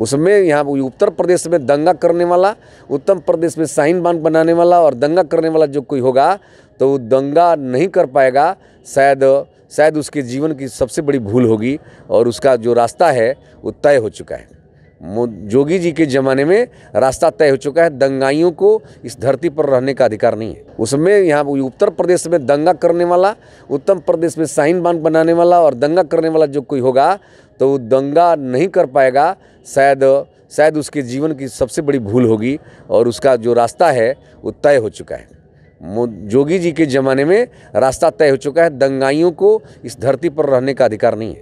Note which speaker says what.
Speaker 1: उसमें यहाँ उत्तर प्रदेश में दंगा करने वाला उत्तर प्रदेश में शाहीन बांध बनाने वाला और दंगा करने वाला जो कोई होगा तो वो दंगा नहीं कर पाएगा शायद शायद उसके जीवन की सबसे बड़ी भूल होगी और उसका जो रास्ता है वो तय हो चुका है जोगी जी के ज़माने में रास्ता तय हो चुका है दंगाइयों को इस धरती पर रहने का अधिकार नहीं है उसमें यहाँ उत्तर प्रदेश में दंगा करने वाला उत्तर प्रदेश में साइन बांध बनाने वाला और दंगा करने वाला जो कोई होगा तो वो दंगा नहीं कर पाएगा शायद शायद उसके जीवन की सबसे बड़ी भूल होगी और उसका जो रास्ता है वो तय हो चुका है जोगी जी के ज़माने में रास्ता तय हो चुका है दंगाइयों को इस धरती पर रहने का अधिकार नहीं है